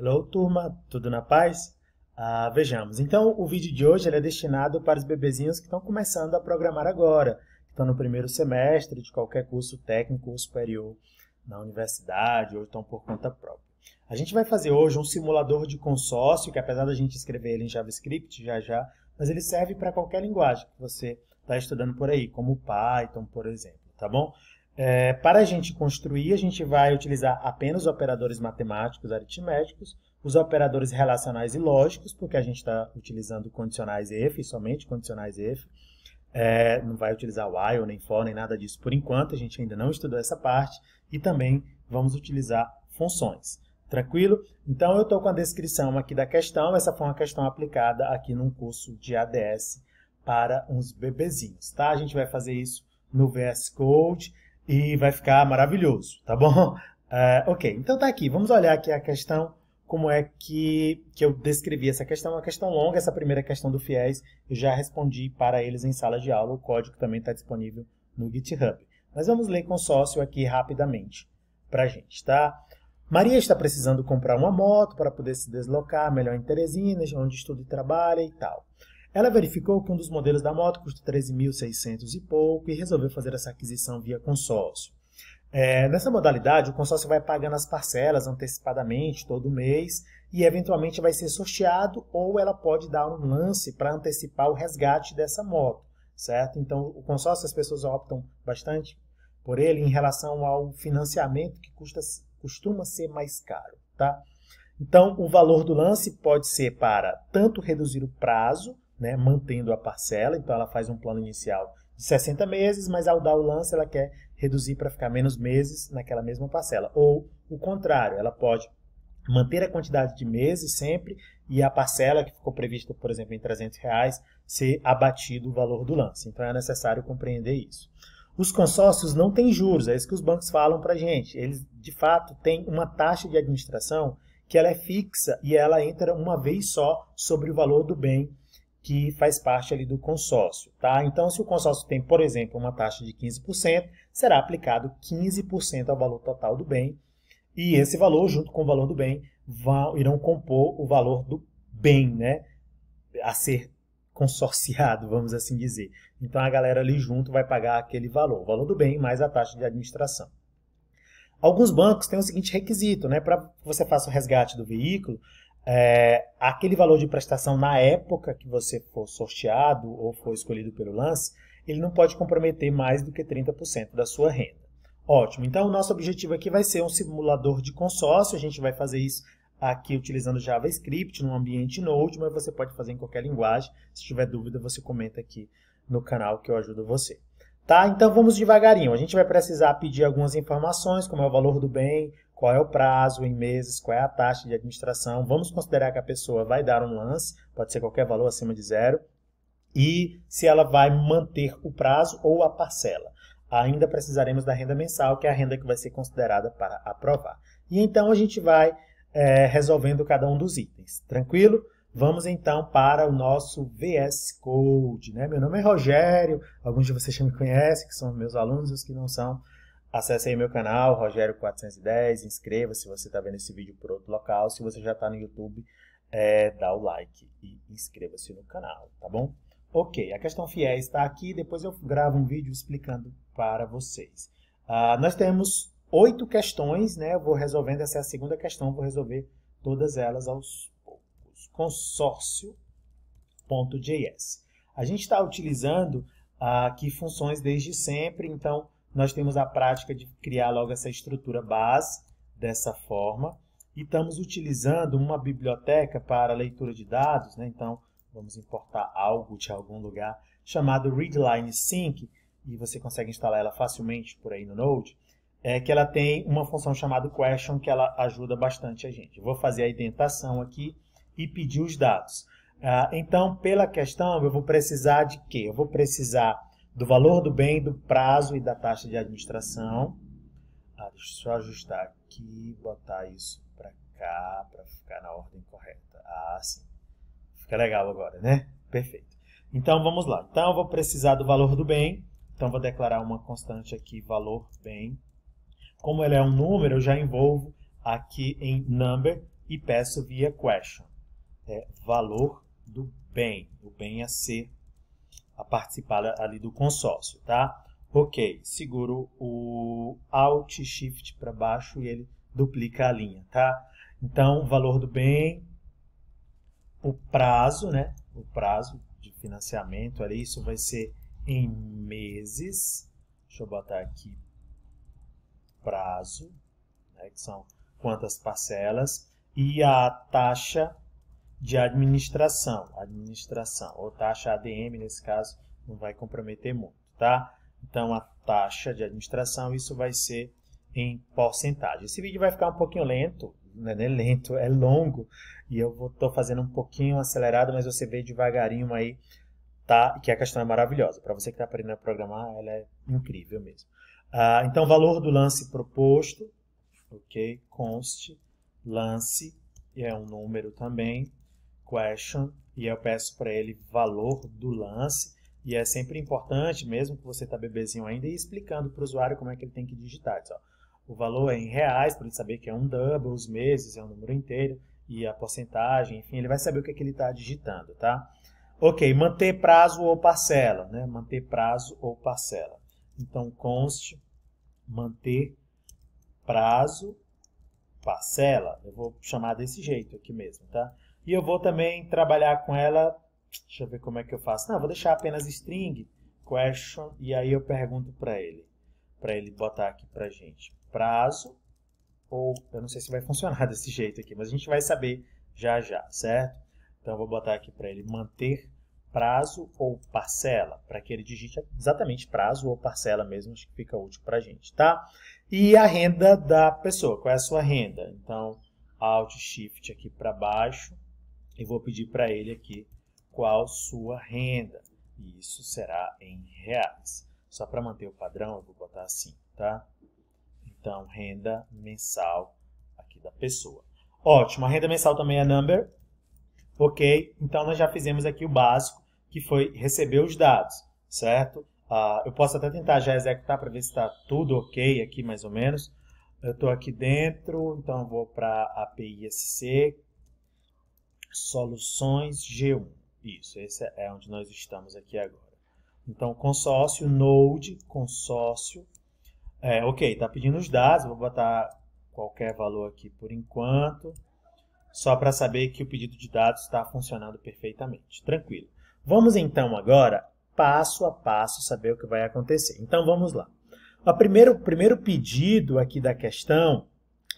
Hello, turma, tudo na paz? Ah, vejamos. Então, o vídeo de hoje é destinado para os bebezinhos que estão começando a programar agora, que estão no primeiro semestre de qualquer curso técnico ou superior na universidade ou estão por conta própria. A gente vai fazer hoje um simulador de consórcio, que apesar da gente escrever ele em JavaScript já já, mas ele serve para qualquer linguagem que você está estudando por aí, como Python, por exemplo, tá bom? É, para a gente construir, a gente vai utilizar apenas operadores matemáticos, aritméticos, os operadores relacionais e lógicos, porque a gente está utilizando condicionais EF, somente condicionais EF. É, não vai utilizar while, nem for, nem nada disso por enquanto, a gente ainda não estudou essa parte. E também vamos utilizar funções. Tranquilo? Então, eu estou com a descrição aqui da questão. Essa foi uma questão aplicada aqui num curso de ADS para uns bebezinhos, tá? A gente vai fazer isso no VS Code e vai ficar maravilhoso, tá bom? Uh, ok, então tá aqui. Vamos olhar aqui a questão, como é que, que eu descrevi essa questão. É uma questão longa, essa primeira questão do FIES. Eu já respondi para eles em sala de aula. O código também está disponível no GitHub. Mas vamos ler consórcio aqui rapidamente para gente, tá? Maria está precisando comprar uma moto para poder se deslocar melhor em Teresina, onde estuda e trabalha e tal. Ela verificou que um dos modelos da moto custa 13.600 e pouco e resolveu fazer essa aquisição via consórcio. É, nessa modalidade, o consórcio vai pagando as parcelas antecipadamente todo mês e eventualmente vai ser sorteado ou ela pode dar um lance para antecipar o resgate dessa moto, certo? Então, o consórcio as pessoas optam bastante por ele em relação ao financiamento que custa, costuma ser mais caro, tá? Então, o valor do lance pode ser para tanto reduzir o prazo né, mantendo a parcela, então ela faz um plano inicial de 60 meses, mas ao dar o lance ela quer reduzir para ficar menos meses naquela mesma parcela. Ou o contrário, ela pode manter a quantidade de meses sempre e a parcela que ficou prevista, por exemplo, em 300 reais, ser abatido o valor do lance. Então é necessário compreender isso. Os consórcios não têm juros, é isso que os bancos falam para a gente. Eles, de fato, têm uma taxa de administração que ela é fixa e ela entra uma vez só sobre o valor do bem que faz parte ali do consórcio, tá? Então, se o consórcio tem, por exemplo, uma taxa de 15%, será aplicado 15% ao valor total do bem, e esse valor, junto com o valor do bem, vão, irão compor o valor do bem, né? A ser consorciado, vamos assim dizer. Então, a galera ali junto vai pagar aquele valor, o valor do bem mais a taxa de administração. Alguns bancos têm o seguinte requisito, né? Para você faça o resgate do veículo, é, aquele valor de prestação na época que você for sorteado ou for escolhido pelo lance, ele não pode comprometer mais do que 30% da sua renda. Ótimo, então o nosso objetivo aqui vai ser um simulador de consórcio, a gente vai fazer isso aqui utilizando JavaScript, num ambiente Node, mas você pode fazer em qualquer linguagem, se tiver dúvida você comenta aqui no canal que eu ajudo você. Tá? Então vamos devagarinho, a gente vai precisar pedir algumas informações, como é o valor do bem, qual é o prazo em meses, qual é a taxa de administração. Vamos considerar que a pessoa vai dar um lance, pode ser qualquer valor acima de zero, e se ela vai manter o prazo ou a parcela. Ainda precisaremos da renda mensal, que é a renda que vai ser considerada para aprovar. E então a gente vai é, resolvendo cada um dos itens, tranquilo? Vamos então para o nosso VS Code. Né? Meu nome é Rogério, alguns de vocês já me conhecem, que são meus alunos, os que não são Acesse aí meu canal, Rogério410, inscreva-se se você está vendo esse vídeo por outro local. Se você já está no YouTube, é, dá o like e inscreva-se no canal, tá bom? Ok, a questão fiéis está aqui, depois eu gravo um vídeo explicando para vocês. Uh, nós temos oito questões, né? Eu vou resolvendo, essa é a segunda questão, vou resolver todas elas aos poucos. Consórcio.js. A gente está utilizando ah, aqui funções desde sempre, então nós temos a prática de criar logo essa estrutura base dessa forma e estamos utilizando uma biblioteca para leitura de dados, né? então vamos importar algo de algum lugar chamado Readline Sync e você consegue instalar ela facilmente por aí no Node, é que ela tem uma função chamada question que ela ajuda bastante a gente. vou fazer a indentação aqui e pedir os dados. Ah, então, pela questão, eu vou precisar de quê? Eu vou precisar do valor do bem, do prazo e da taxa de administração. Ah, deixa eu só ajustar aqui, botar isso para cá, para ficar na ordem correta. Ah, sim. Fica legal agora, né? Perfeito. Então, vamos lá. Então, eu vou precisar do valor do bem. Então, vou declarar uma constante aqui, valor bem. Como ele é um número, eu já envolvo aqui em number e peço via question. É valor do bem. O bem a ser a participar ali do consórcio, tá? Ok, seguro o Alt Shift para baixo e ele duplica a linha, tá? Então, o valor do bem, o prazo, né? O prazo de financiamento, ali, isso vai ser em meses. Deixa eu botar aqui prazo, né, que são quantas parcelas, e a taxa de administração. Administração, ou taxa ADM, nesse caso, não vai comprometer muito, tá? Então, a taxa de administração, isso vai ser em porcentagem. Esse vídeo vai ficar um pouquinho lento, né, não é lento, é longo, e eu estou fazendo um pouquinho acelerado, mas você vê devagarinho aí, tá? Que a questão é maravilhosa. Para você que está aprendendo a programar, ela é incrível mesmo. Ah, então, valor do lance proposto, ok? Conste, lance, e é um número também, question e eu peço para ele valor do lance. E é sempre importante, mesmo que você está bebezinho ainda, ir explicando para o usuário como é que ele tem que digitar. Então, o valor é em reais, para ele saber que é um double, os meses é um número inteiro, e a porcentagem, enfim, ele vai saber o que, é que ele está digitando, tá? Ok, manter prazo ou parcela, né? Manter prazo ou parcela. Então, conste manter prazo, parcela, eu vou chamar desse jeito aqui mesmo, tá? E eu vou também trabalhar com ela. Deixa eu ver como é que eu faço. Não, vou deixar apenas string question e aí eu pergunto para ele, para ele botar aqui para gente prazo ou eu não sei se vai funcionar desse jeito aqui, mas a gente vai saber já já, certo? Então eu vou botar aqui para ele manter prazo ou parcela, para que ele digite exatamente prazo ou parcela mesmo, acho que fica útil para a gente, tá? E a renda da pessoa, qual é a sua renda? Então, Alt Shift aqui para baixo, e vou pedir para ele aqui qual sua renda. E isso será em reais. Só para manter o padrão, eu vou botar assim, tá? Então, renda mensal aqui da pessoa. Ótimo, a renda mensal também é number. Ok, então nós já fizemos aqui o básico, que foi receber os dados, certo? Ah, eu posso até tentar já executar para ver se está tudo ok aqui, mais ou menos. Eu estou aqui dentro, então vou para API SC, Soluções G1. Isso, esse é onde nós estamos aqui agora. Então, consórcio, node, consórcio. É, ok, está pedindo os dados, vou botar qualquer valor aqui por enquanto, só para saber que o pedido de dados está funcionando perfeitamente. Tranquilo. Vamos então agora, passo a passo, saber o que vai acontecer. Então, vamos lá. O primeiro, primeiro pedido aqui da questão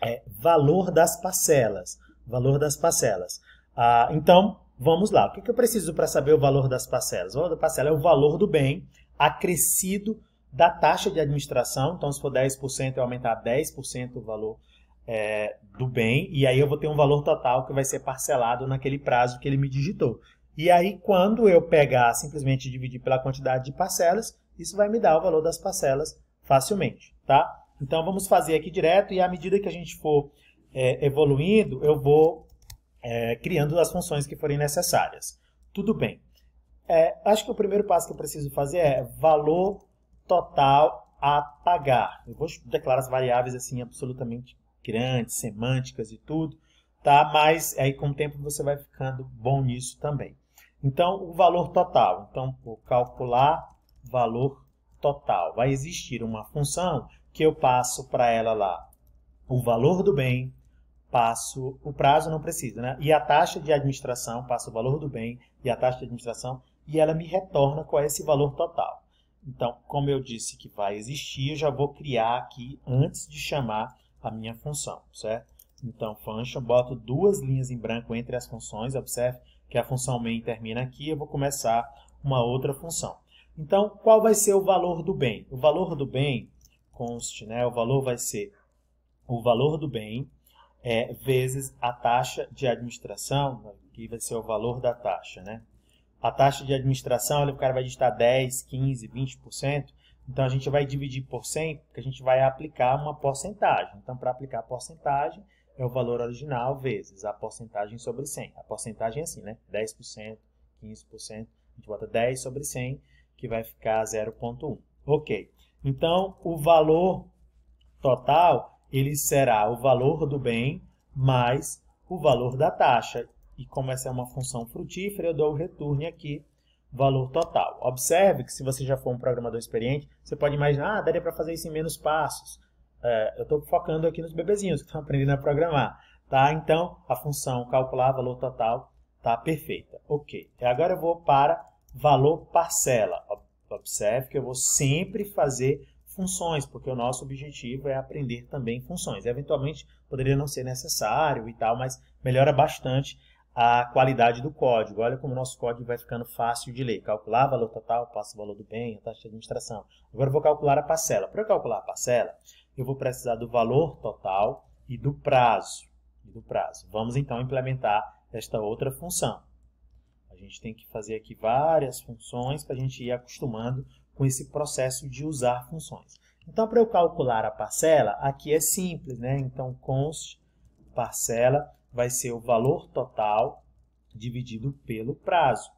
é valor das parcelas. Valor das parcelas. Ah, então, vamos lá. O que, que eu preciso para saber o valor das parcelas? O valor da parcela é o valor do bem acrescido da taxa de administração. Então, se for 10%, eu aumentar 10% o valor é, do bem, e aí eu vou ter um valor total que vai ser parcelado naquele prazo que ele me digitou. E aí, quando eu pegar, simplesmente dividir pela quantidade de parcelas, isso vai me dar o valor das parcelas facilmente, tá? Então, vamos fazer aqui direto, e à medida que a gente for é, evoluindo, eu vou é, criando as funções que forem necessárias. Tudo bem. É, acho que o primeiro passo que eu preciso fazer é valor total a pagar. Eu vou declarar as variáveis assim absolutamente grandes, semânticas e tudo, tá? Mas aí com o tempo você vai ficando bom nisso também. Então, o valor total. Então, vou calcular valor total. Vai existir uma função que eu passo para ela lá o valor do bem, passo o prazo, não precisa né? E a taxa de administração, passo o valor do bem e a taxa de administração, e ela me retorna qual é esse valor total. Então, como eu disse que vai existir, eu já vou criar aqui antes de chamar a minha função, certo? Então, function, boto duas linhas em branco entre as funções, observe que a função main termina aqui, eu vou começar uma outra função. Então, qual vai ser o valor do bem? O valor do bem, conste, né? O valor vai ser o valor do bem é, vezes a taxa de administração, que vai ser o valor da taxa, né? A taxa de administração, o cara vai digitar 10, 15, 20%, então a gente vai dividir por 100, porque a gente vai aplicar uma porcentagem. Então, para aplicar a porcentagem, é o valor original vezes a porcentagem sobre 100. A porcentagem é assim, né? 10%, 15%, a gente bota 10 sobre 100, que vai ficar 0,1. Ok. Então, o valor total ele será o valor do bem mais o valor da taxa. E como essa é uma função frutífera, eu dou o retorno aqui, valor total. Observe que se você já for um programador experiente, você pode imaginar, ah, daria para fazer isso em menos passos. É, eu estou focando aqui nos bebezinhos que estão aprendendo a programar. Tá? Então, a função calcular valor total está perfeita. Ok. E agora eu vou para valor parcela. Observe que eu vou sempre fazer funções, porque o nosso objetivo é aprender também funções. Eventualmente poderia não ser necessário e tal, mas melhora bastante a qualidade do código. Olha como o nosso código vai ficando fácil de ler. Calcular valor total, passo o valor do bem, a taxa de administração. Agora eu vou calcular a parcela. Para eu calcular a parcela, eu vou precisar do valor total e do prazo. E do prazo. Vamos então implementar esta outra função. A gente tem que fazer aqui várias funções para a gente ir acostumando com esse processo de usar funções. Então, para eu calcular a parcela, aqui é simples, né? Então, const parcela vai ser o valor total dividido pelo prazo.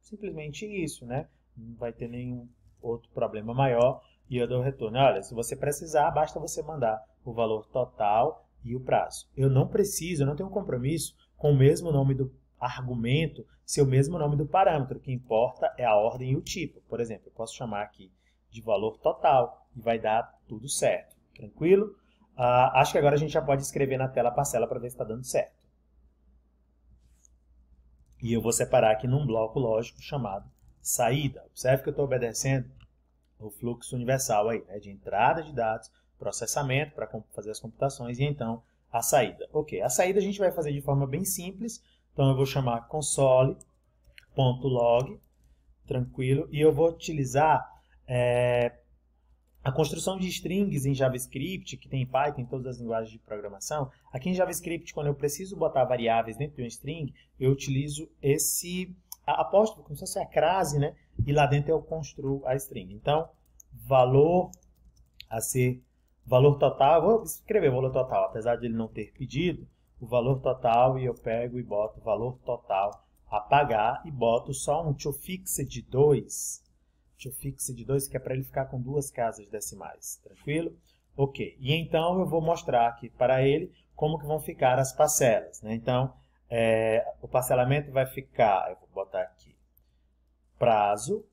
Simplesmente isso, né? Não vai ter nenhum outro problema maior e eu dou o retorno. Olha, se você precisar, basta você mandar o valor total e o prazo. Eu não preciso, eu não tenho compromisso com o mesmo nome do argumento ser o mesmo nome do parâmetro. O que importa é a ordem e o tipo. Por exemplo, eu posso chamar aqui de valor total e vai dar tudo certo. Tranquilo? Ah, acho que agora a gente já pode escrever na tela a parcela para ver se está dando certo. E eu vou separar aqui num bloco lógico chamado saída. Observe que eu estou obedecendo o fluxo universal aí, né, de entrada de dados, processamento para fazer as computações e então a saída. Ok, a saída a gente vai fazer de forma bem simples, então eu vou chamar console.log, tranquilo, e eu vou utilizar é, a construção de strings em JavaScript, que tem em Python, em todas as linguagens de programação. Aqui em JavaScript, quando eu preciso botar variáveis dentro de um string, eu utilizo esse apóstolo, como se fosse a crase, né? E lá dentro eu construo a string. Então, valor a ser valor total, vou escrever valor total, apesar de ele não ter pedido, o valor total e eu pego e boto o valor total a pagar e boto só um to fixe de 2, to fixe de 2 que é para ele ficar com duas casas decimais, tranquilo? Ok, e então eu vou mostrar aqui para ele como que vão ficar as parcelas, né? Então, é, o parcelamento vai ficar, eu vou botar aqui, prazo,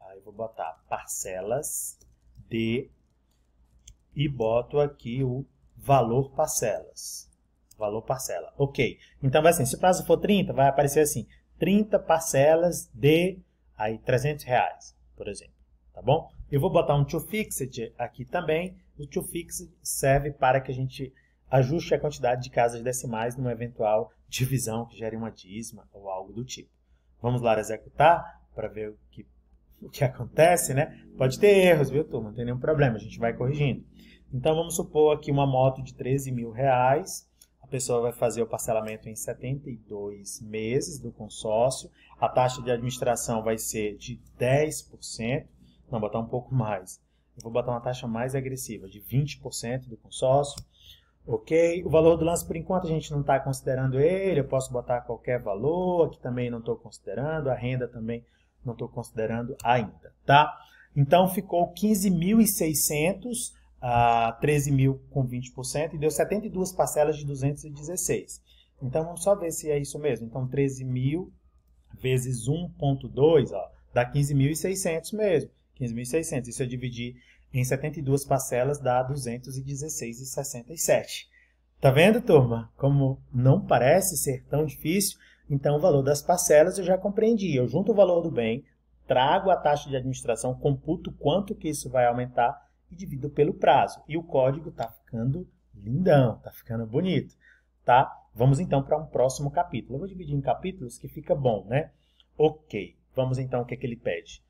aí vou botar parcelas de, e boto aqui o valor parcelas, valor parcela. Ok. Então vai assim, se o prazo for 30, vai aparecer assim, 30 parcelas de aí 300 reais, por exemplo, tá bom? Eu vou botar um to aqui também. O to serve para que a gente ajuste a quantidade de casas decimais numa eventual divisão que gere uma dízima ou algo do tipo. Vamos lá executar para ver o que, o que acontece, né? Pode ter erros, viu, turma? Não tem nenhum problema, a gente vai corrigindo. Então, vamos supor aqui uma moto de 13 mil reais pessoa vai fazer o parcelamento em 72 meses do consórcio. A taxa de administração vai ser de 10%. Não, botar um pouco mais. Eu vou botar uma taxa mais agressiva, de 20% do consórcio. Ok? O valor do lance, por enquanto, a gente não está considerando ele. Eu posso botar qualquer valor, aqui também não estou considerando. A renda também não estou considerando ainda, tá? Então, ficou 15.600 a 13 mil com 20% e deu 72 parcelas de 216. Então vamos só ver se é isso mesmo. Então 13 mil vezes 1.2 dá 15.600 mesmo. 15.600. E se eu dividir em 72 parcelas dá 216,67. Tá vendo, turma? Como não parece ser tão difícil, então o valor das parcelas eu já compreendi. Eu junto o valor do bem, trago a taxa de administração, computo quanto que isso vai aumentar e divido pelo prazo. E o código está ficando lindão, está ficando bonito, tá? Vamos então para um próximo capítulo. Eu vou dividir em capítulos que fica bom, né? Ok, vamos então o que, é que ele pede.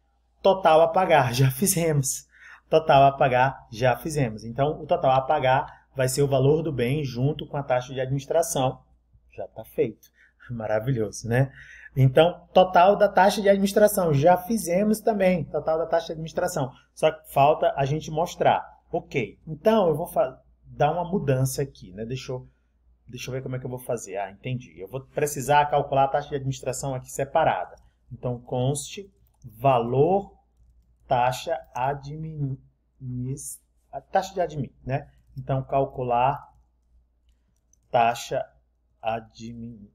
Total a pagar, já fizemos. Total a pagar, já fizemos. Então, o total a pagar vai ser o valor do bem junto com a taxa de administração. Já está feito. Maravilhoso, né? Então, total da taxa de administração, já fizemos também, total da taxa de administração. Só que falta a gente mostrar. Ok, então eu vou dar uma mudança aqui, né? Deixa eu, deixa eu ver como é que eu vou fazer. Ah, entendi. Eu vou precisar calcular a taxa de administração aqui separada. Então, conste valor taxa admin, a taxa de admin, né? Então, calcular taxa admin,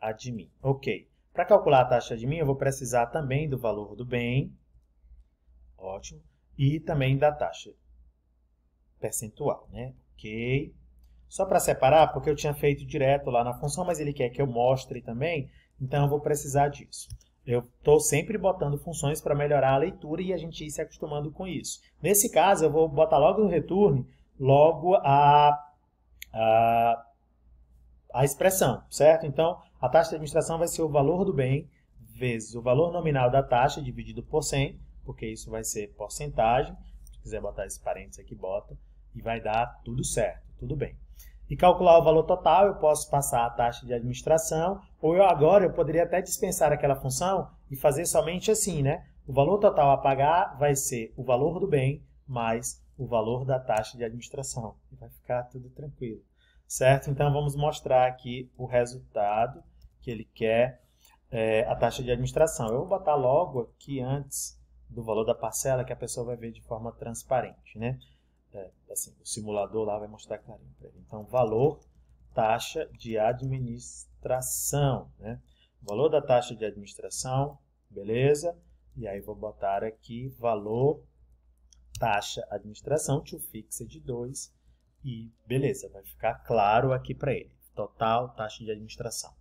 admin. Ok. Para calcular a taxa de mim, eu vou precisar também do valor do bem, ótimo, e também da taxa percentual, né? Ok. Só para separar, porque eu tinha feito direto lá na função, mas ele quer que eu mostre também, então eu vou precisar disso. Eu estou sempre botando funções para melhorar a leitura e a gente ir se acostumando com isso. Nesse caso, eu vou botar logo no return, logo a, a, a expressão, certo? Então, a taxa de administração vai ser o valor do bem vezes o valor nominal da taxa dividido por 100, porque isso vai ser porcentagem. Se quiser botar esse parênteses aqui, bota. E vai dar tudo certo, tudo bem. E calcular o valor total, eu posso passar a taxa de administração, ou eu agora eu poderia até dispensar aquela função e fazer somente assim, né? O valor total a pagar vai ser o valor do bem mais o valor da taxa de administração. Vai ficar tudo tranquilo, certo? Então, vamos mostrar aqui o resultado que ele quer é, a taxa de administração. Eu vou botar logo aqui antes do valor da parcela que a pessoa vai ver de forma transparente, né? É, assim, o simulador lá vai mostrar clarinho para ele. Então, valor, taxa de administração, né? Valor da taxa de administração, beleza? E aí vou botar aqui valor, taxa, administração, tio fixa é de 2 e beleza, vai ficar claro aqui para ele. Total, taxa de administração.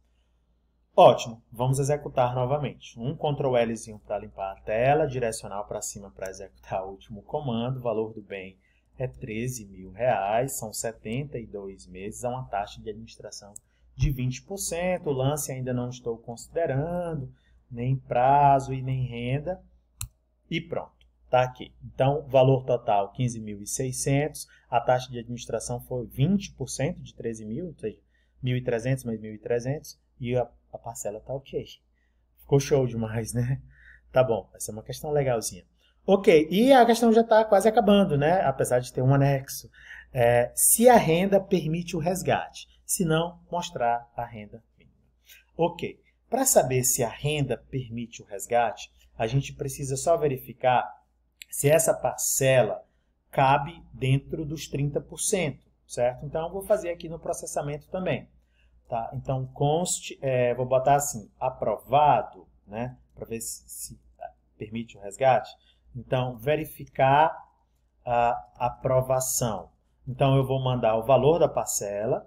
Ótimo, vamos executar novamente. Um Ctrl L para limpar a tela, direcional para cima para executar o último comando. O valor do bem é 13 mil reais, são 72 meses, a é uma taxa de administração de 20%. O lance ainda não estou considerando, nem prazo e nem renda. E pronto tá aqui. Então, valor total 15.600, a taxa de administração foi 20% de 13.000, ou seja, 1.300 mais 1.300, e a a parcela tá ok. Ficou show demais, né? Tá bom, essa é uma questão legalzinha. Ok, e a questão já está quase acabando, né? Apesar de ter um anexo. É, se a renda permite o resgate, se não, mostrar a renda mínima. Ok, para saber se a renda permite o resgate, a gente precisa só verificar se essa parcela cabe dentro dos 30%, certo? Então, eu vou fazer aqui no processamento também. Tá? Então, conste, é, vou botar assim, aprovado, né? Para ver se, se, tá, permite o resgate. Então, verificar a aprovação. Então, eu vou mandar o valor da parcela,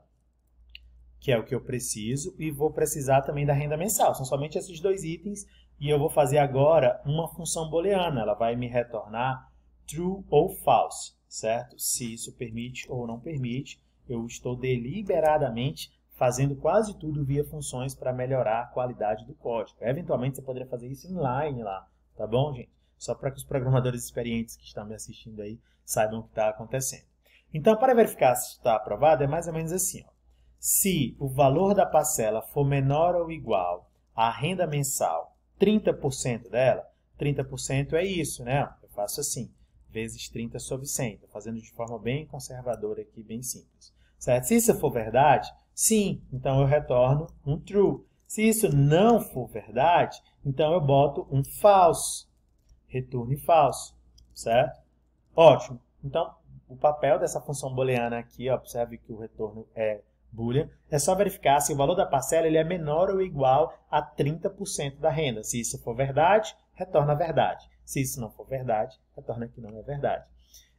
que é o que eu preciso, e vou precisar também da renda mensal. São somente esses dois itens e eu vou fazer agora uma função booleana. Ela vai me retornar true ou false, certo? Se isso permite ou não permite, eu estou deliberadamente fazendo quase tudo via funções para melhorar a qualidade do código. Eventualmente você poderia fazer isso inline lá, tá bom, gente? Só para que os programadores experientes que estão me assistindo aí saibam o que está acontecendo. Então, para verificar se está aprovado, é mais ou menos assim. Ó. Se o valor da parcela for menor ou igual à renda mensal, 30% dela, 30% é isso, né? Eu faço assim, vezes 30 sobre 100. fazendo de forma bem conservadora aqui, bem simples. Certo? Se isso for verdade, sim, então eu retorno um true. Se isso não for verdade, então eu boto um false. Returne falso, certo? Ótimo. Então, o papel dessa função booleana aqui, ó, observe que o retorno é boolean, é só verificar se o valor da parcela ele é menor ou igual a 30% da renda. Se isso for verdade, retorna verdade. Se isso não for verdade, retorna que não é verdade.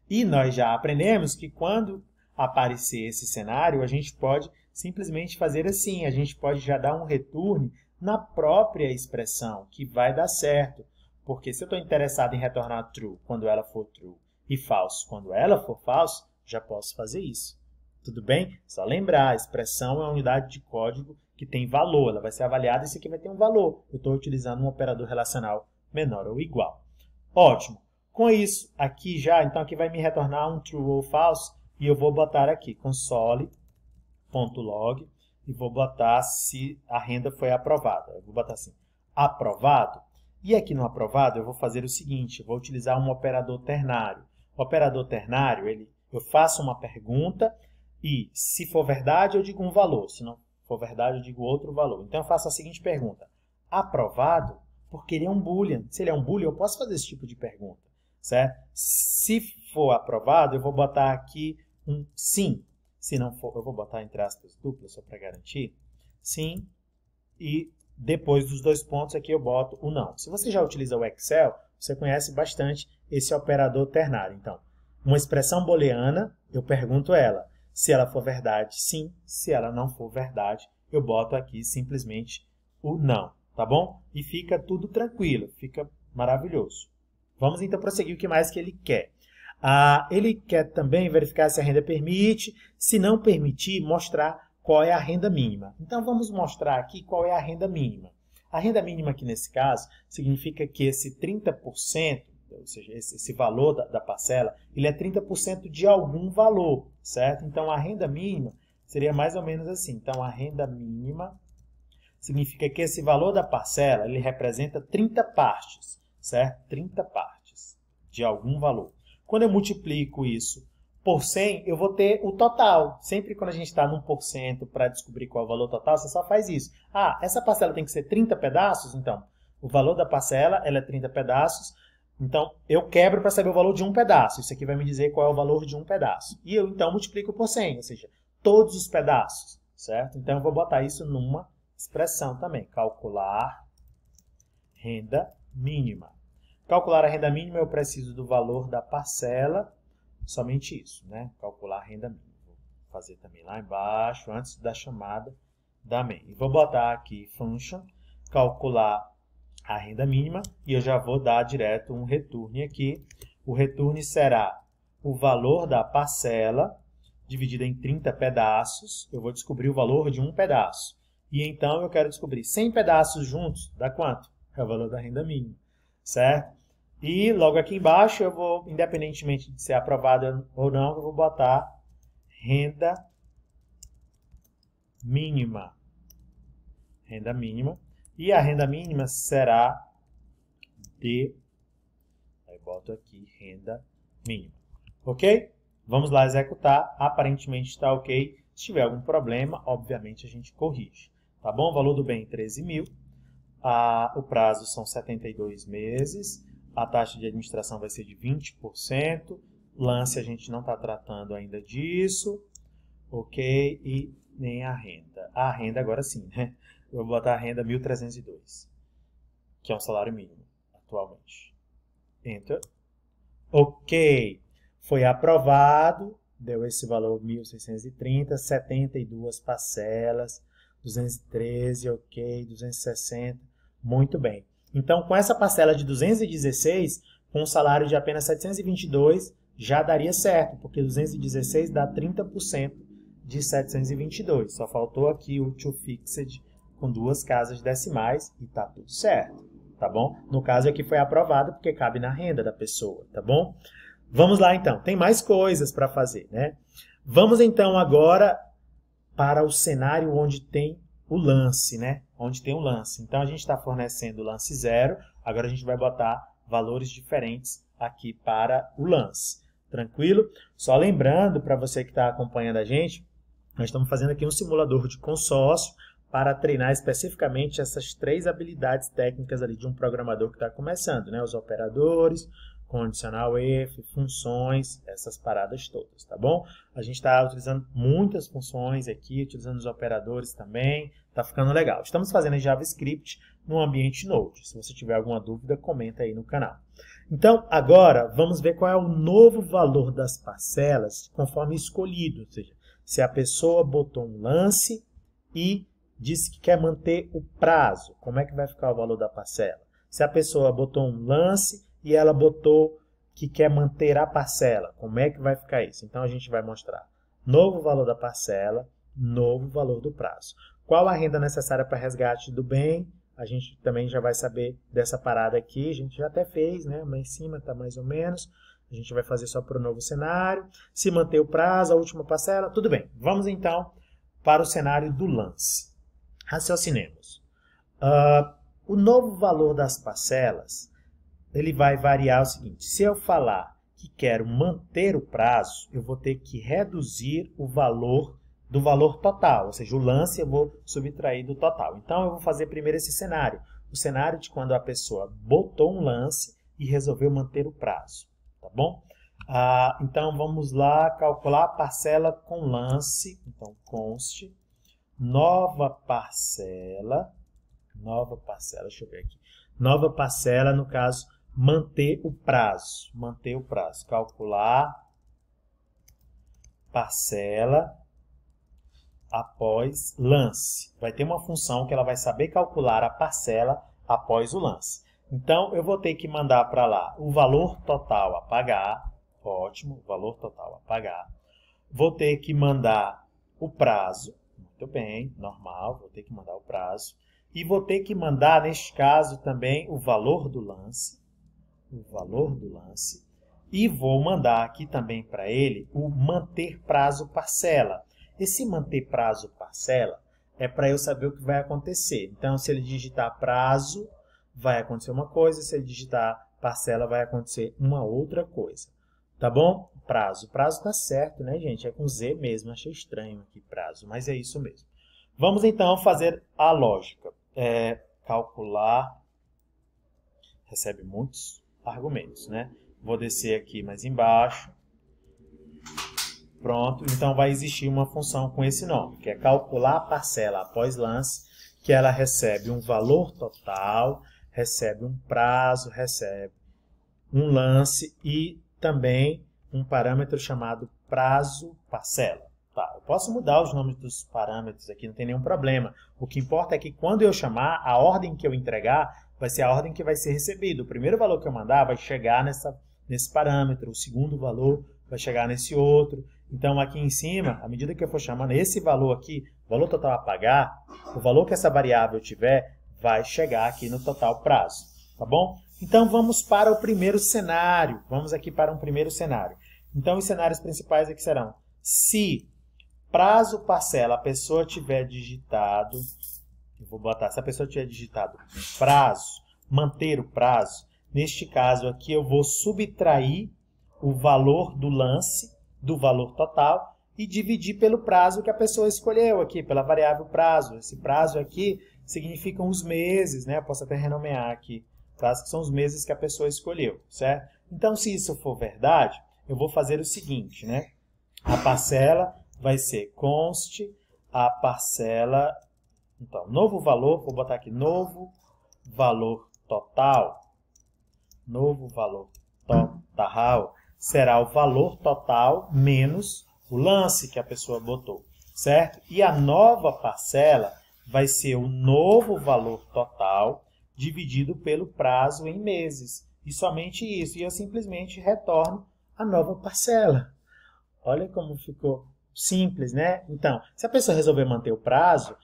E nós já aprendemos que quando aparecer esse cenário, a gente pode simplesmente fazer assim. A gente pode já dar um return na própria expressão, que vai dar certo. Porque se eu estou interessado em retornar true quando ela for true e falso quando ela for false, já posso fazer isso. Tudo bem? Só lembrar, a expressão é uma unidade de código que tem valor, ela vai ser avaliada e isso aqui vai ter um valor. Eu estou utilizando um operador relacional menor ou igual. Ótimo. Com isso, aqui já, então aqui vai me retornar um true ou falso e eu vou botar aqui console log e vou botar se a renda foi aprovada. Eu vou botar assim, aprovado. E aqui no aprovado eu vou fazer o seguinte, vou utilizar um operador ternário. O operador ternário, ele, eu faço uma pergunta e se for verdade eu digo um valor, se não for verdade eu digo outro valor. Então eu faço a seguinte pergunta, aprovado? Porque ele é um boolean. Se ele é um boolean, eu posso fazer esse tipo de pergunta, certo? Se for aprovado, eu vou botar aqui um sim, se não for, eu vou botar entre aspas duplas só para garantir, sim, e depois dos dois pontos aqui eu boto o não. Se você já utiliza o Excel, você conhece bastante esse operador ternário. Então, uma expressão booleana, eu pergunto ela. Se ela for verdade, sim. Se ela não for verdade, eu boto aqui simplesmente o não, tá bom? E fica tudo tranquilo, fica maravilhoso. Vamos então prosseguir o que mais que ele quer. Ah, ele quer também verificar se a renda permite, se não permitir, mostrar qual é a renda mínima. Então vamos mostrar aqui qual é a renda mínima. A renda mínima aqui nesse caso significa que esse 30%, ou seja, esse, esse valor da, da, parcela, ele é 30% de algum valor, certo? Então a renda mínima seria mais ou menos assim. Então a renda mínima significa que esse valor da parcela, ele representa 30 partes, certo? 30 partes de algum valor. Quando eu multiplico isso por 100, eu vou ter o total. Sempre quando a gente está num por cento para descobrir qual é o valor total, você só faz isso. Ah, essa parcela tem que ser 30 pedaços? Então, o valor da parcela ela é 30 pedaços. Então, eu quebro para saber o valor de um pedaço. Isso aqui vai me dizer qual é o valor de um pedaço. E eu, então, multiplico por 100, ou seja, todos os pedaços, certo? Então, eu vou botar isso numa expressão também. Calcular renda mínima. Calcular a renda mínima, eu preciso do valor da parcela, somente isso, né? Calcular a renda mínima. Vou fazer também lá embaixo, antes da chamada da main. vou botar aqui function, calcular a renda mínima, e eu já vou dar direto um return aqui. O return será o valor da parcela, dividida em 30 pedaços, eu vou descobrir o valor de um pedaço. E então eu quero descobrir 100 pedaços juntos, dá quanto? É o valor da renda mínima, certo? E logo aqui embaixo eu vou, independentemente de ser aprovada ou não, eu vou botar renda mínima. Renda mínima. E a renda mínima será de... Aí boto aqui renda mínima. Ok? Vamos lá executar. Aparentemente está ok. Se tiver algum problema, obviamente a gente corrige. Tá bom? O valor do bem 13 mil. Ah, o prazo são 72 meses a taxa de administração vai ser de 20%. Lance, a gente não está tratando ainda disso, ok? E nem a renda. A renda agora sim, né? Eu vou botar a renda 1.302, que é um salário mínimo atualmente. Enter. Ok, foi aprovado, deu esse valor 1.630, 72 parcelas, 213, ok, 260, muito bem. Então, com essa parcela de 216, com um salário de apenas 722, já daria certo, porque 216 dá 30% de 722. Só faltou aqui o to fixed com duas casas decimais e tá tudo certo, tá bom? No caso aqui foi aprovado porque cabe na renda da pessoa, tá bom? Vamos lá então, tem mais coisas para fazer, né? Vamos então agora para o cenário onde tem o lance, né? Onde tem o um lance. Então, a gente está fornecendo o lance zero. Agora, a gente vai botar valores diferentes aqui para o lance. Tranquilo? Só lembrando, para você que está acompanhando a gente, nós estamos fazendo aqui um simulador de consórcio para treinar especificamente essas três habilidades técnicas ali de um programador que está começando, né? Os operadores, condicional if, funções, essas paradas todas, tá bom? A gente está utilizando muitas funções aqui, utilizando os operadores também, tá ficando legal. Estamos fazendo JavaScript no ambiente Node. Se você tiver alguma dúvida, comenta aí no canal. Então, agora, vamos ver qual é o novo valor das parcelas conforme escolhido, ou seja, se a pessoa botou um lance e disse que quer manter o prazo, como é que vai ficar o valor da parcela? Se a pessoa botou um lance e ela botou que quer manter a parcela. Como é que vai ficar isso? Então a gente vai mostrar novo valor da parcela, novo valor do prazo. Qual a renda necessária para resgate do bem? A gente também já vai saber dessa parada aqui. A gente já até fez, né? Mas em cima está mais ou menos. A gente vai fazer só para o novo cenário. Se manter o prazo, a última parcela, tudo bem. Vamos então para o cenário do lance. Raciocinemos. Uh, o novo valor das parcelas ele vai variar o seguinte: se eu falar que quero manter o prazo, eu vou ter que reduzir o valor do valor total, ou seja, o lance eu vou subtrair do total. Então, eu vou fazer primeiro esse cenário, o cenário de quando a pessoa botou um lance e resolveu manter o prazo, tá bom? Ah, então, vamos lá calcular a parcela com lance, então, conste, nova parcela, nova parcela, deixa eu ver aqui, nova parcela, no caso, manter o prazo, manter o prazo, calcular parcela após lance. Vai ter uma função que ela vai saber calcular a parcela após o lance. Então, eu vou ter que mandar para lá o valor total a pagar, ótimo, valor total a pagar. Vou ter que mandar o prazo, muito bem, normal, vou ter que mandar o prazo. E vou ter que mandar, neste caso, também o valor do lance o valor do lance e vou mandar aqui também para ele o manter prazo parcela. Esse manter prazo parcela é para eu saber o que vai acontecer. Então, se ele digitar prazo, vai acontecer uma coisa, se ele digitar parcela, vai acontecer uma outra coisa. Tá bom? Prazo. Prazo tá certo, né, gente? É com Z mesmo. Achei estranho aqui prazo, mas é isso mesmo. Vamos, então, fazer a lógica. É, calcular. Recebe muitos argumentos, né? Vou descer aqui mais embaixo. Pronto, então vai existir uma função com esse nome, que é calcular a parcela após lance, que ela recebe um valor total, recebe um prazo, recebe um lance e também um parâmetro chamado prazo parcela. Tá, eu posso mudar os nomes dos parâmetros aqui, não tem nenhum problema. O que importa é que quando eu chamar, a ordem que eu entregar vai ser a ordem que vai ser recebida. O primeiro valor que eu mandar vai chegar nessa, nesse parâmetro, o segundo valor vai chegar nesse outro. Então, aqui em cima, à medida que eu for chamando esse valor aqui, o valor total a pagar, o valor que essa variável tiver, vai chegar aqui no total prazo, tá bom? Então, vamos para o primeiro cenário. Vamos aqui para um primeiro cenário. Então, os cenários principais aqui é serão se prazo parcela a pessoa tiver digitado eu vou botar, se a pessoa tiver digitado prazo, manter o prazo, neste caso aqui eu vou subtrair o valor do lance do valor total e dividir pelo prazo que a pessoa escolheu aqui, pela variável prazo. Esse prazo aqui significam os meses, né? Eu posso até renomear aqui, tá? são os meses que a pessoa escolheu, certo? Então, se isso for verdade, eu vou fazer o seguinte, né? A parcela vai ser conste a parcela então, novo valor, vou botar aqui novo valor total. Novo valor total será o valor total menos o lance que a pessoa botou, certo? E a nova parcela vai ser o novo valor total dividido pelo prazo em meses. E somente isso. E eu simplesmente retorno a nova parcela. Olha como ficou simples, né? Então, se a pessoa resolver manter o prazo,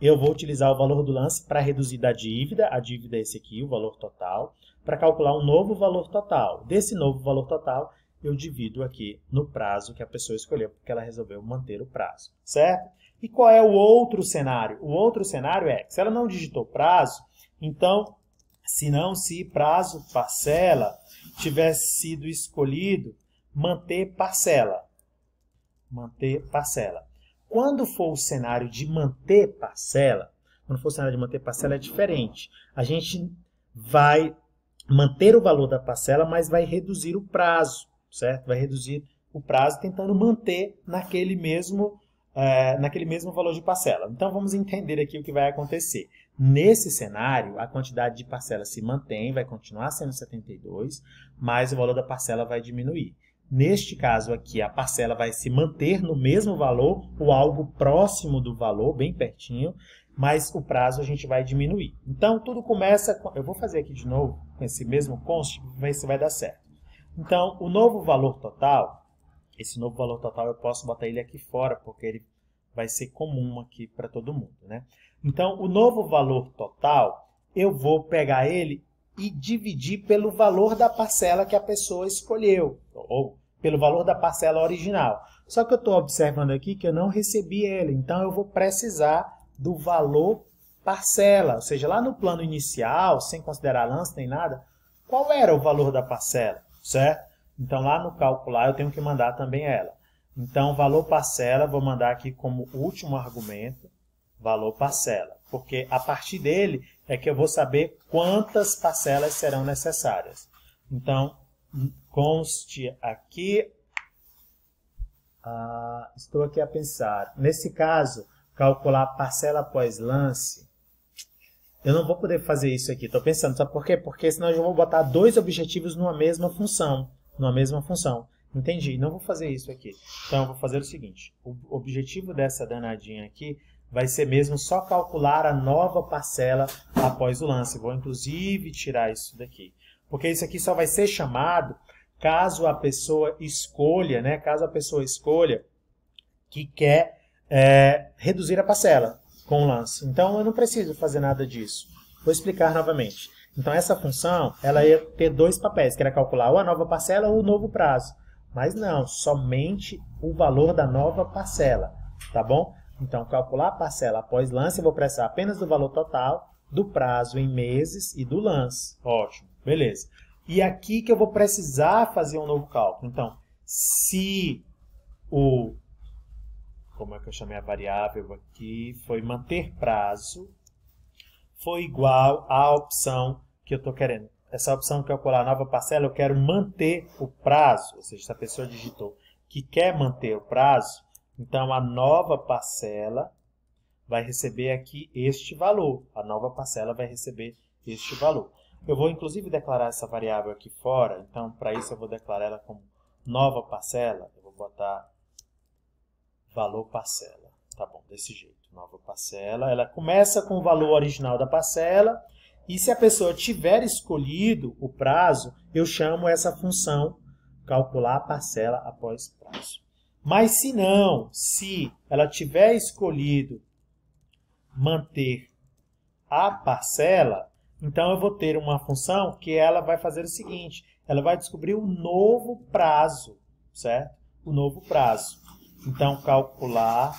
eu vou utilizar o valor do lance para reduzir da dívida, a dívida é esse aqui, o valor total, para calcular um novo valor total. Desse novo valor total, eu divido aqui no prazo que a pessoa escolheu, porque ela resolveu manter o prazo, certo? E qual é o outro cenário? O outro cenário é se ela não digitou prazo, então, se não se prazo parcela tivesse sido escolhido manter parcela, manter parcela quando for o cenário de manter parcela, quando for o cenário de manter parcela é diferente. A gente vai manter o valor da parcela, mas vai reduzir o prazo, certo? Vai reduzir o prazo tentando manter naquele mesmo, é, naquele mesmo valor de parcela. Então vamos entender aqui o que vai acontecer. Nesse cenário, a quantidade de parcela se mantém, vai continuar sendo 72, mas o valor da parcela vai diminuir. Neste caso aqui, a parcela vai se manter no mesmo valor ou algo próximo do valor, bem pertinho, mas o prazo a gente vai diminuir. Então, tudo começa com... Eu vou fazer aqui de novo com esse mesmo const, ver se vai dar certo. Então, o novo valor total, esse novo valor total eu posso botar ele aqui fora, porque ele vai ser comum aqui para todo mundo. Né? Então, o novo valor total, eu vou pegar ele e dividir pelo valor da parcela que a pessoa escolheu, ou pelo valor da parcela original. Só que eu estou observando aqui que eu não recebi ela, então eu vou precisar do valor parcela, ou seja, lá no plano inicial, sem considerar lance nem nada, qual era o valor da parcela, certo? Então lá no calcular eu tenho que mandar também ela. Então, valor parcela, vou mandar aqui como último argumento, valor parcela, porque a partir dele é que eu vou saber quantas parcelas serão necessárias. Então, conste aqui, ah, estou aqui a pensar, nesse caso, calcular parcela após lance, eu não vou poder fazer isso aqui, estou pensando, sabe por quê? Porque senão eu vou botar dois objetivos numa mesma função, numa mesma função. Entendi, não vou fazer isso aqui. Então, eu vou fazer o seguinte, o objetivo dessa danadinha aqui vai ser mesmo só calcular a nova parcela após o lance. Vou inclusive tirar isso daqui, porque isso aqui só vai ser chamado caso a pessoa escolha, né? Caso a pessoa escolha que quer é, reduzir a parcela com o lance. Então eu não preciso fazer nada disso. Vou explicar novamente. Então essa função ela ia ter dois papéis, que era calcular ou a nova parcela ou o novo prazo. Mas não, somente o valor da nova parcela, tá bom? Então, calcular a parcela após lance, eu vou precisar apenas do valor total, do prazo em meses e do lance. Ótimo, beleza. E aqui que eu vou precisar fazer um novo cálculo. Então, se o... Como é que eu chamei a variável aqui? Foi manter prazo. Foi igual à opção que eu estou querendo. Essa opção calcular nova parcela, eu quero manter o prazo. Ou seja, se a pessoa digitou que quer manter o prazo, então, a nova parcela vai receber aqui este valor. A nova parcela vai receber este valor. Eu vou, inclusive, declarar essa variável aqui fora. Então, para isso, eu vou declarar ela como nova parcela. Eu vou botar valor parcela. Tá bom, desse jeito. Nova parcela. Ela começa com o valor original da parcela. E se a pessoa tiver escolhido o prazo, eu chamo essa função calcular parcela após prazo. Mas se não, se ela tiver escolhido manter a parcela, então eu vou ter uma função que ela vai fazer o seguinte, ela vai descobrir o um novo prazo, certo? O novo prazo. Então, calcular...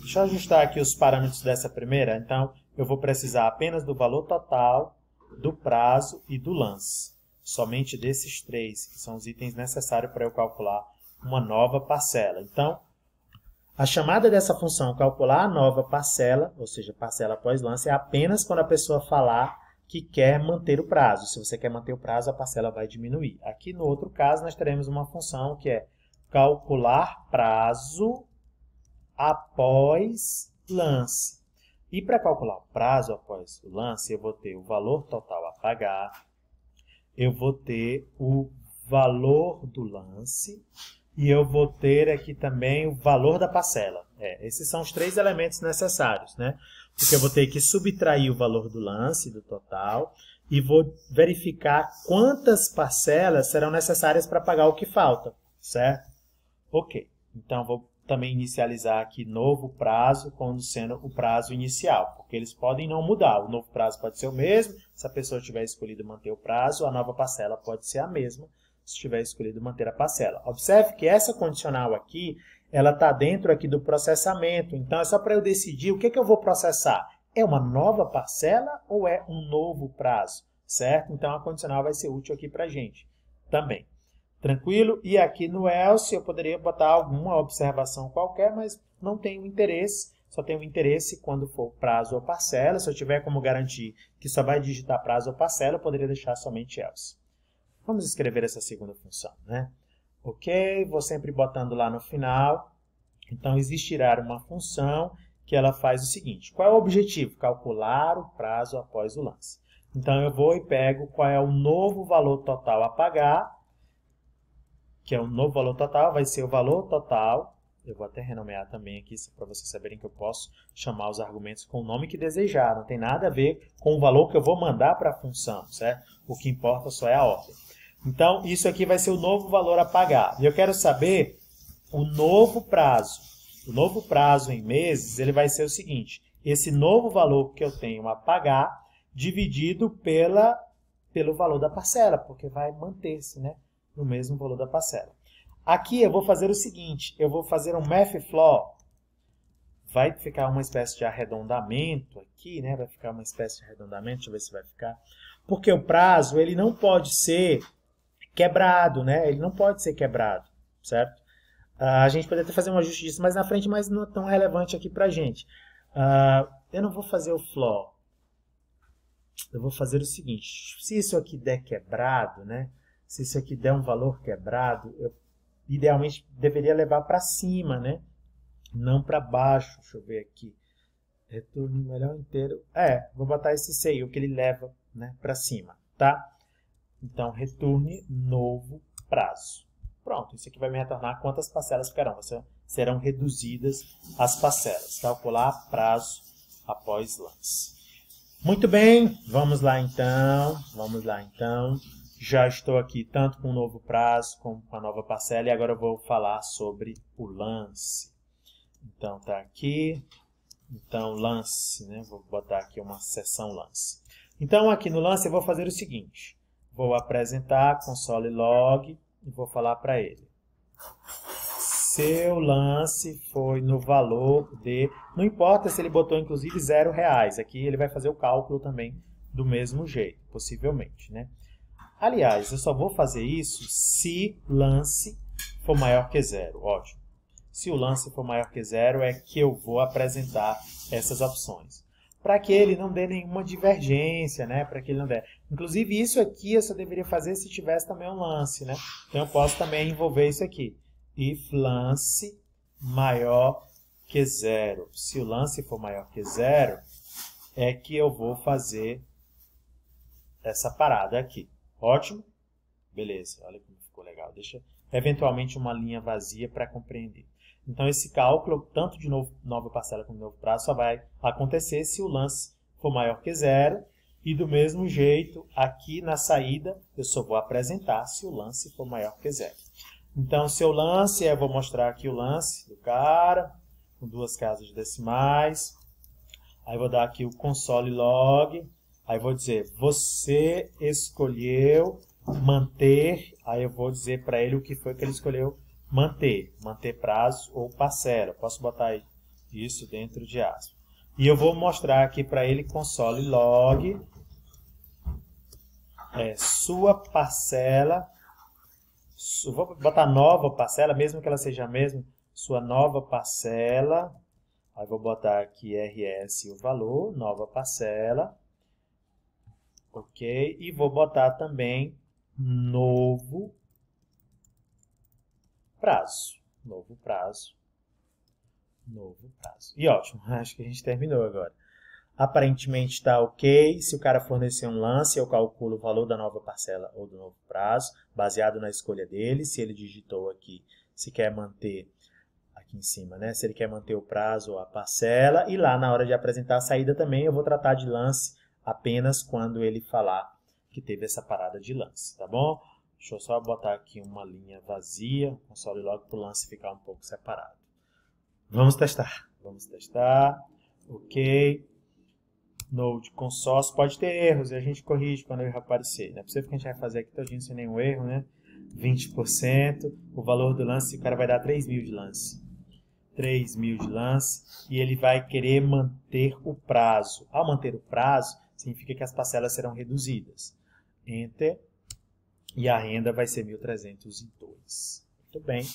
Deixa eu ajustar aqui os parâmetros dessa primeira. Então, eu vou precisar apenas do valor total, do prazo e do lance. Somente desses três, que são os itens necessários para eu calcular uma nova parcela. Então, a chamada dessa função calcular a nova parcela, ou seja, parcela após lance, é apenas quando a pessoa falar que quer manter o prazo. Se você quer manter o prazo, a parcela vai diminuir. Aqui no outro caso, nós teremos uma função que é calcular prazo após lance. E para calcular o prazo após o lance, eu vou ter o valor total a pagar, eu vou ter o valor do lance, e eu vou ter aqui também o valor da parcela. É, esses são os três elementos necessários, né? Porque eu vou ter que subtrair o valor do lance do total e vou verificar quantas parcelas serão necessárias para pagar o que falta, certo? Ok, então vou também inicializar aqui novo prazo como sendo o prazo inicial, porque eles podem não mudar. O novo prazo pode ser o mesmo, se a pessoa tiver escolhido manter o prazo, a nova parcela pode ser a mesma, se tiver escolhido manter a parcela. Observe que essa condicional aqui, ela está dentro aqui do processamento. Então, é só para eu decidir o que, é que eu vou processar. É uma nova parcela ou é um novo prazo, certo? Então, a condicional vai ser útil aqui para a gente também. Tranquilo? E aqui no else eu poderia botar alguma observação qualquer, mas não tenho interesse. Só tenho interesse quando for prazo ou parcela. Se eu tiver como garantir que só vai digitar prazo ou parcela, eu poderia deixar somente else. Vamos escrever essa segunda função, né? Ok? Vou sempre botando lá no final. Então, existirá uma função que ela faz o seguinte. Qual é o objetivo? Calcular o prazo após o lance. Então, eu vou e pego qual é o novo valor total a pagar, que é o novo valor total, vai ser o valor total eu vou até renomear também aqui, para vocês saberem que eu posso chamar os argumentos com o nome que desejar. Não tem nada a ver com o valor que eu vou mandar para a função, certo? O que importa só é a ordem. Então, isso aqui vai ser o novo valor a pagar. E eu quero saber o novo prazo. O novo prazo em meses, ele vai ser o seguinte. Esse novo valor que eu tenho a pagar, dividido pela, pelo valor da parcela, porque vai manter-se né, no mesmo valor da parcela. Aqui eu vou fazer o seguinte, eu vou fazer um math flow. Vai ficar uma espécie de arredondamento aqui, né? Vai ficar uma espécie de arredondamento, deixa eu ver se vai ficar. Porque o prazo, ele não pode ser quebrado, né? Ele não pode ser quebrado, certo? Uh, a gente pode até fazer um ajuste disso mais na frente, mas não é tão relevante aqui pra gente. Uh, eu não vou fazer o flow. Eu vou fazer o seguinte, se isso aqui der quebrado, né? Se isso aqui der um valor quebrado, eu idealmente deveria levar para cima, né? Não para baixo. Deixa eu ver aqui. Retorno melhor inteiro. É, vou botar esse o que ele leva né, para cima, tá? Então, retorne novo prazo. Pronto, isso aqui vai me retornar quantas parcelas ficarão. Serão reduzidas as parcelas. Calcular prazo após lance. Muito bem, vamos lá então. Vamos lá então. Já estou aqui tanto com um novo prazo, como com a nova parcela, e agora eu vou falar sobre o lance. Então, tá aqui. Então, lance, né? Vou botar aqui uma seção lance. Então, aqui no lance, eu vou fazer o seguinte. Vou apresentar console log e vou falar para ele. Seu lance foi no valor de... Não importa se ele botou, inclusive, zero reais. Aqui ele vai fazer o cálculo também do mesmo jeito, possivelmente, né? Aliás, eu só vou fazer isso se lance for maior que zero. Ótimo. Se o lance for maior que zero, é que eu vou apresentar essas opções. Para que ele não dê nenhuma divergência, né? Para que ele não dê. Inclusive, isso aqui eu só deveria fazer se tivesse também um lance, né? Então, eu posso também envolver isso aqui. If lance maior que zero. Se o lance for maior que zero, é que eu vou fazer essa parada aqui. Ótimo? Beleza, olha como ficou legal. Deixa eventualmente uma linha vazia para compreender. Então, esse cálculo, tanto de novo, nova parcela como de novo prazo, só vai acontecer se o lance for maior que zero. E do mesmo jeito, aqui na saída, eu só vou apresentar se o lance for maior que zero. Então, seu lance, eu vou mostrar aqui o lance do cara, com duas casas decimais. Aí, vou dar aqui o console log Aí vou dizer, você escolheu manter. Aí eu vou dizer para ele o que foi que ele escolheu manter. Manter prazo ou parcela. Posso botar isso dentro de aspas. E eu vou mostrar aqui para ele console log é, sua parcela. vou botar nova parcela, mesmo que ela seja a mesma. Sua nova parcela. Aí vou botar aqui RS o valor, nova parcela ok? E vou botar também novo prazo, novo prazo, novo prazo. E ótimo, acho que a gente terminou agora. Aparentemente está ok, se o cara fornecer um lance, eu calculo o valor da nova parcela ou do novo prazo, baseado na escolha dele, se ele digitou aqui, se quer manter aqui em cima, né? Se ele quer manter o prazo ou a parcela, e lá na hora de apresentar a saída também eu vou tratar de lance apenas quando ele falar que teve essa parada de lance, tá bom? Deixa eu só botar aqui uma linha vazia, console logo para o lance ficar um pouco separado. Vamos testar, vamos testar, ok. Node consórcio pode ter erros e a gente corrige quando ele aparecer. Não é possível que a gente vai fazer aqui todinho sem nenhum erro, né? 20%, o valor do lance, o cara vai dar 3 mil de lance. 3 mil de lance e ele vai querer manter o prazo. Ao manter o prazo, significa que as parcelas serão reduzidas. Enter. E a renda vai ser 1.302. Muito bem.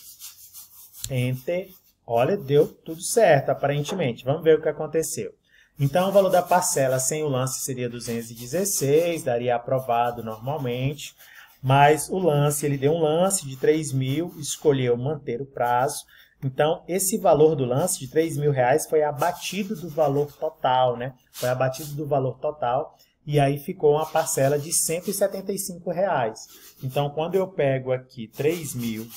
Enter. Olha, deu tudo certo, aparentemente. Vamos ver o que aconteceu. Então, o valor da parcela sem o lance seria 216, daria aprovado normalmente. Mas o lance, ele deu um lance de 3.000, mil, escolheu manter o prazo então, esse valor do lance de 3 mil reais foi abatido do valor total, né? Foi abatido do valor total e aí ficou uma parcela de 175 reais. Então, quando eu pego aqui 3 mil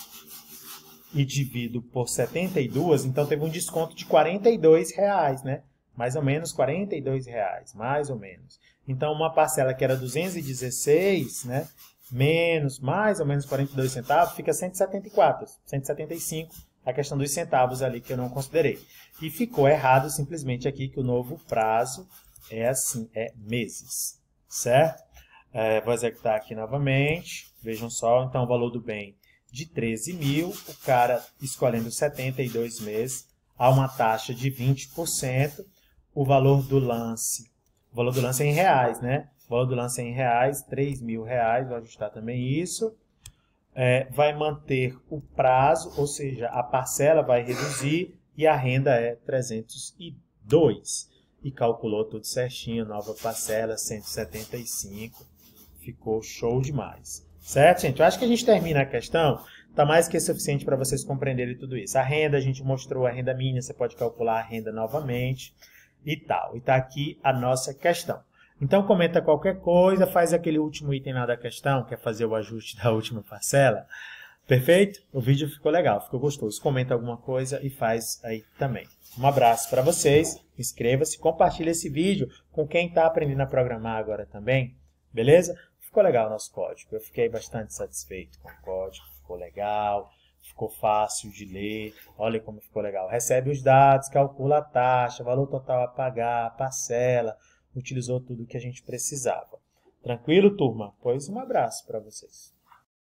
e divido por 72, então teve um desconto de 42 reais, né? Mais ou menos 42 reais, mais ou menos. Então, uma parcela que era 216, né? Menos, mais ou menos 42 centavos, fica 174, 175 a questão dos centavos ali que eu não considerei. E ficou errado simplesmente aqui que o novo prazo é assim, é meses, certo? É, vou executar aqui novamente, vejam só, então o valor do bem de 13 mil, o cara escolhendo 72 meses a uma taxa de 20%, o valor do lance, o valor do lance é em reais, né? O valor do lance é em reais, 3 mil reais, vou ajustar também isso, é, vai manter o prazo, ou seja, a parcela vai reduzir e a renda é 302. E calculou tudo certinho, nova parcela 175. Ficou show demais. Certo, gente? Eu acho que a gente termina a questão. Está mais que suficiente para vocês compreenderem tudo isso. A renda, a gente mostrou a renda mínima, você pode calcular a renda novamente e tal. E está aqui a nossa questão. Então comenta qualquer coisa, faz aquele último item lá da questão, quer é fazer o ajuste da última parcela. Perfeito? O vídeo ficou legal, ficou gostoso. Comenta alguma coisa e faz aí também. Um abraço para vocês, inscreva-se, compartilhe esse vídeo com quem está aprendendo a programar agora também, beleza? Ficou legal o nosso código, eu fiquei bastante satisfeito com o código, ficou legal, ficou fácil de ler, olha como ficou legal. Recebe os dados, calcula a taxa, valor total a pagar, parcela, utilizou tudo que a gente precisava. Tranquilo, turma? Pois um abraço para vocês.